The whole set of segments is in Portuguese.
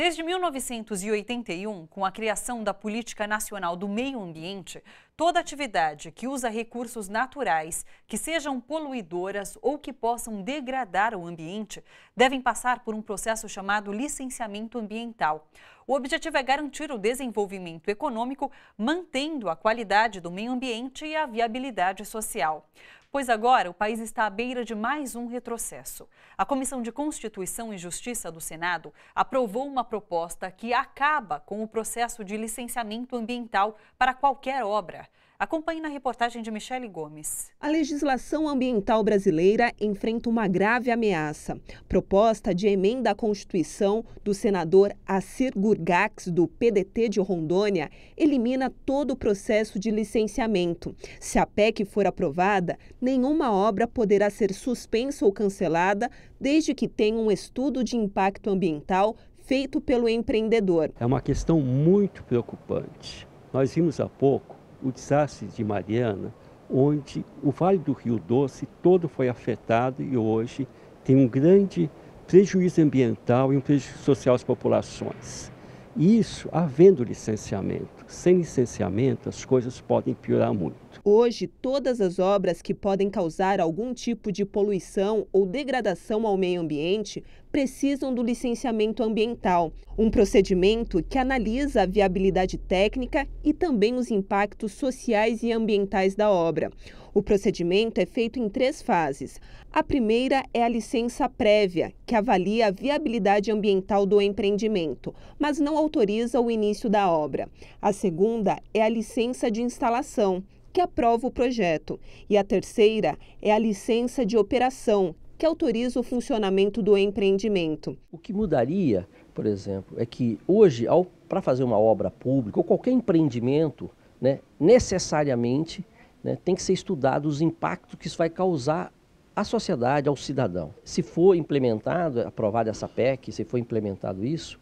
Desde 1981, com a criação da Política Nacional do Meio Ambiente, toda atividade que usa recursos naturais que sejam poluidoras ou que possam degradar o ambiente devem passar por um processo chamado licenciamento ambiental. O objetivo é garantir o desenvolvimento econômico, mantendo a qualidade do meio ambiente e a viabilidade social pois agora o país está à beira de mais um retrocesso. A Comissão de Constituição e Justiça do Senado aprovou uma proposta que acaba com o processo de licenciamento ambiental para qualquer obra. Acompanhe na reportagem de Michele Gomes. A legislação ambiental brasileira enfrenta uma grave ameaça. Proposta de emenda à Constituição do senador Acir Gurgax, do PDT de Rondônia, elimina todo o processo de licenciamento. Se a PEC for aprovada, nenhuma obra poderá ser suspensa ou cancelada desde que tenha um estudo de impacto ambiental feito pelo empreendedor. É uma questão muito preocupante. Nós vimos há pouco o desastre de Mariana, onde o Vale do Rio Doce todo foi afetado e hoje tem um grande prejuízo ambiental e um prejuízo social às populações. Isso havendo licenciamento. Sem licenciamento, as coisas podem piorar muito. Hoje, todas as obras que podem causar algum tipo de poluição ou degradação ao meio ambiente precisam do licenciamento ambiental, um procedimento que analisa a viabilidade técnica e também os impactos sociais e ambientais da obra. O procedimento é feito em três fases. A primeira é a licença prévia, que avalia a viabilidade ambiental do empreendimento, mas não autoriza o início da obra. A segunda é a licença de instalação, que aprova o projeto. E a terceira é a licença de operação, que autoriza o funcionamento do empreendimento. O que mudaria, por exemplo, é que hoje, para fazer uma obra pública ou qualquer empreendimento, né, necessariamente né, tem que ser estudado os impactos que isso vai causar à sociedade, ao cidadão. Se for implementado, aprovada essa PEC, se for implementado isso,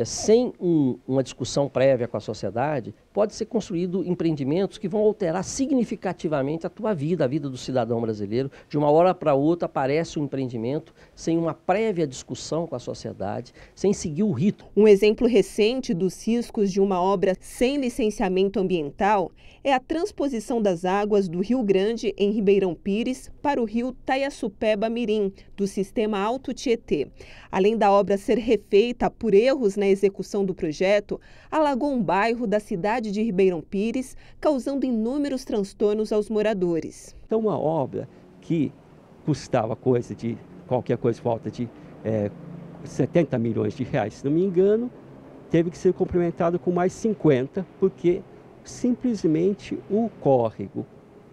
é, sem um, uma discussão prévia com a sociedade, pode ser construído empreendimentos que vão alterar significativamente a tua vida, a vida do cidadão brasileiro. De uma hora para outra aparece um empreendimento sem uma prévia discussão com a sociedade, sem seguir o rito. Um exemplo recente dos riscos de uma obra sem licenciamento ambiental é a transposição das águas do Rio Grande em Ribeirão Pires para o rio Taiaçupeba Mirim, do sistema Alto Tietê. Além da obra ser refeita por erros na execução do projeto alagou um bairro da cidade de Ribeirão Pires, causando inúmeros transtornos aos moradores. Então, uma obra que custava coisa de qualquer coisa, falta de é, 70 milhões de reais, se não me engano, teve que ser complementado com mais 50, porque simplesmente o córrego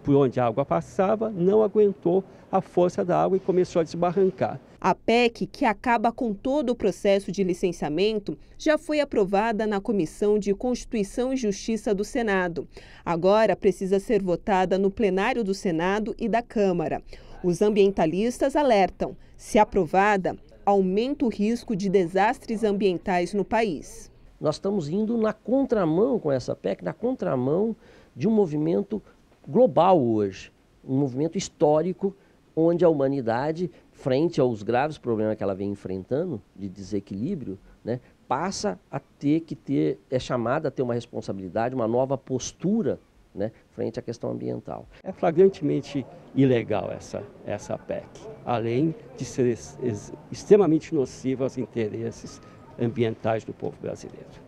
por onde a água passava, não aguentou a força da água e começou a desbarrancar. A PEC, que acaba com todo o processo de licenciamento, já foi aprovada na Comissão de Constituição e Justiça do Senado. Agora precisa ser votada no plenário do Senado e da Câmara. Os ambientalistas alertam: se aprovada, aumenta o risco de desastres ambientais no país. Nós estamos indo na contramão com essa PEC, na contramão de um movimento global hoje, um movimento histórico onde a humanidade, frente aos graves problemas que ela vem enfrentando, de desequilíbrio, né, passa a ter que ter, é chamada a ter uma responsabilidade, uma nova postura né, frente à questão ambiental. É flagrantemente ilegal essa, essa PEC, além de ser ex, extremamente nociva aos interesses ambientais do povo brasileiro.